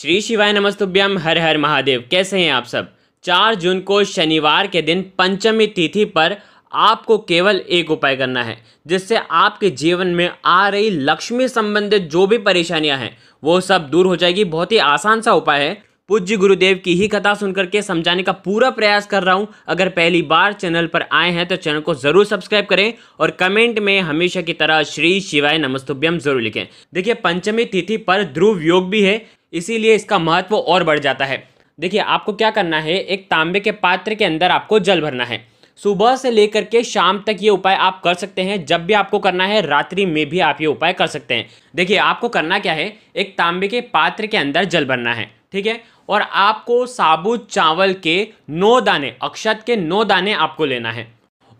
श्री शिवाय नमस्तुभ्यम हर हर महादेव कैसे हैं आप सब चार जून को शनिवार के दिन पंचमी तिथि पर आपको केवल एक उपाय करना है जिससे आपके जीवन में आ रही लक्ष्मी संबंधित जो भी परेशानियां हैं वो सब दूर हो जाएगी बहुत ही आसान सा उपाय है पूज्य गुरुदेव की ही कथा सुनकर के समझाने का पूरा प्रयास कर रहा हूं अगर पहली बार चैनल पर आए हैं तो चैनल को जरूर सब्सक्राइब करें और कमेंट में हमेशा की तरह श्री शिवाय नमस्तुभ्यम जरूर लिखें देखिए पंचमी तिथि पर ध्रुव योग भी है इसीलिए इसका महत्व और बढ़ जाता है देखिए आपको क्या करना है एक तांबे के पात्र के अंदर आपको जल भरना है सुबह से लेकर के शाम तक ये उपाय आप कर सकते हैं जब भी आपको करना है रात्रि में भी आप ये उपाय कर सकते हैं देखिए आपको करना क्या है एक तांबे के पात्र के अंदर जल भरना है ठीक है और आपको साबुत चावल के नौ दाने अक्षत के नौ दाने आपको लेना है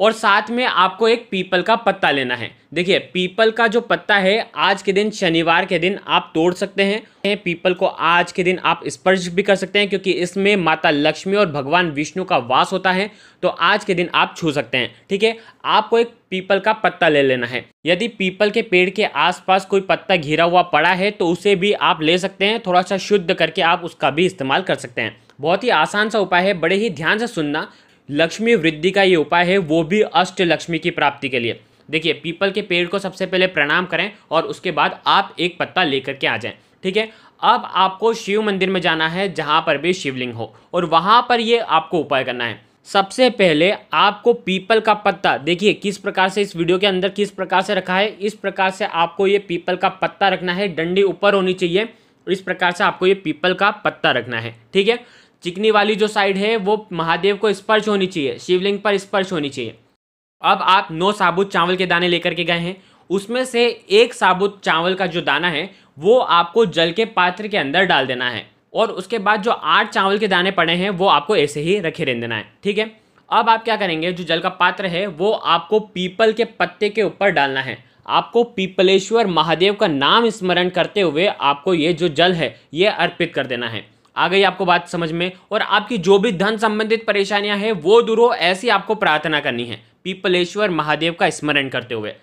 और साथ में आपको एक पीपल का पत्ता लेना है देखिए पीपल का जो पत्ता है आज के दिन शनिवार के दिन आप तोड़ सकते हैं पीपल को आज के दिन आप स्पर्श भी कर सकते हैं क्योंकि इसमें माता लक्ष्मी और भगवान विष्णु का वास होता है तो आज के दिन आप छू सकते हैं ठीक है आपको एक पीपल का पत्ता ले लेना है यदि पीपल के पेड़ के आसपास कोई पत्ता घिरा हुआ पड़ा है तो उसे भी आप ले सकते हैं थोड़ा सा शुद्ध करके आप उसका भी इस्तेमाल कर सकते हैं बहुत ही आसान सा उपाय है बड़े ही ध्यान से सुनना लक्ष्मी वृद्धि का ये उपाय है वो भी अष्ट लक्ष्मी की प्राप्ति के लिए देखिए पीपल के पेड़ को सबसे पहले प्रणाम करें और उसके बाद आप एक पत्ता लेकर के आ जाएं ठीक है अब आपको शिव मंदिर में जाना है जहाँ पर भी शिवलिंग हो और वहाँ पर ये आपको उपाय करना है सबसे पहले आपको पीपल का पत्ता देखिए किस प्रकार से इस वीडियो के अंदर किस प्रकार से रखा है इस प्रकार से आपको ये पीपल का पत्ता रखना है डंडी ऊपर होनी चाहिए इस प्रकार से आपको ये पीपल का पत्ता रखना है ठीक है चिकनी वाली जो साइड है वो महादेव को स्पर्श होनी चाहिए शिवलिंग पर स्पर्श होनी चाहिए अब आप नौ साबुत चावल के दाने लेकर के गए हैं उसमें से एक साबुत चावल का जो दाना है वो आपको जल के पात्र के अंदर डाल देना है और उसके बाद जो आठ चावल के दाने पड़े हैं वो आपको ऐसे ही रखे रह देना है ठीक है अब आप क्या करेंगे जो जल का पात्र है वो आपको पीपल के पत्ते के ऊपर डालना है आपको पीपलेश्वर महादेव का नाम स्मरण करते हुए आपको ये जो जल है ये अर्पित कर देना है आ गई आपको बात समझ में और आपकी जो भी धन संबंधित परेशानियां हैं वो दूर हो ऐसी आपको प्रार्थना करनी है पीपलेश्वर महादेव का स्मरण करते हुए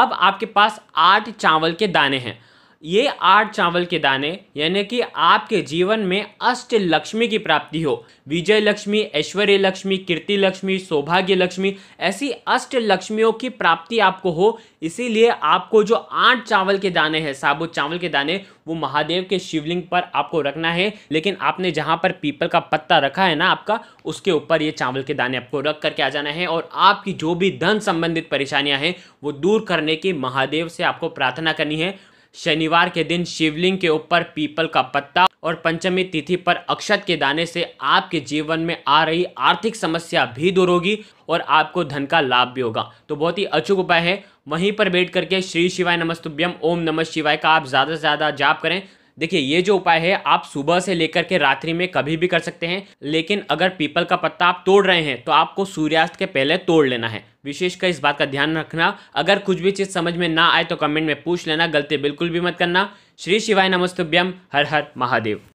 अब आपके पास आठ चावल के दाने हैं ये आठ चावल के दाने यानी कि आपके जीवन में अष्ट लक्ष्मी की प्राप्ति हो विजय लक्ष्मी ऐश्वर्य लक्ष्मी कीर्ति लक्ष्मी सौभाग्य लक्ष्मी ऐसी अष्ट लक्ष्मियों की प्राप्ति आपको हो इसीलिए आपको जो आठ चावल के दाने हैं साबुत चावल के दाने वो महादेव के शिवलिंग पर आपको रखना है लेकिन आपने जहाँ पर पीपल का पत्ता रखा है ना आपका उसके ऊपर ये चावल के दाने आपको रख करके आ जाना है और आपकी जो भी धन संबंधित परेशानियाँ हैं वो दूर करने की महादेव से आपको प्रार्थना करनी है शनिवार के दिन शिवलिंग के ऊपर पीपल का पत्ता और पंचमी तिथि पर अक्षत के दाने से आपके जीवन में आ रही आर्थिक समस्या भी दूर होगी और आपको धन का लाभ भी होगा तो बहुत ही अचूक उपाय है वहीं पर बैठ करके श्री शिवाय नमस्तुभ्यम ओम नमः शिवाय का आप ज़्यादा से ज़्यादा जाप करें देखिए ये जो उपाय है आप सुबह से लेकर के रात्रि में कभी भी कर सकते हैं लेकिन अगर पीपल का पत्ता आप तोड़ रहे हैं तो आपको सूर्यास्त के पहले तोड़ लेना है विशेषकर इस बात का ध्यान रखना अगर कुछ भी चीज़ समझ में ना आए तो कमेंट में पूछ लेना गलती बिल्कुल भी मत करना श्री शिवाय नमस्तुभ्यम हर हर महादेव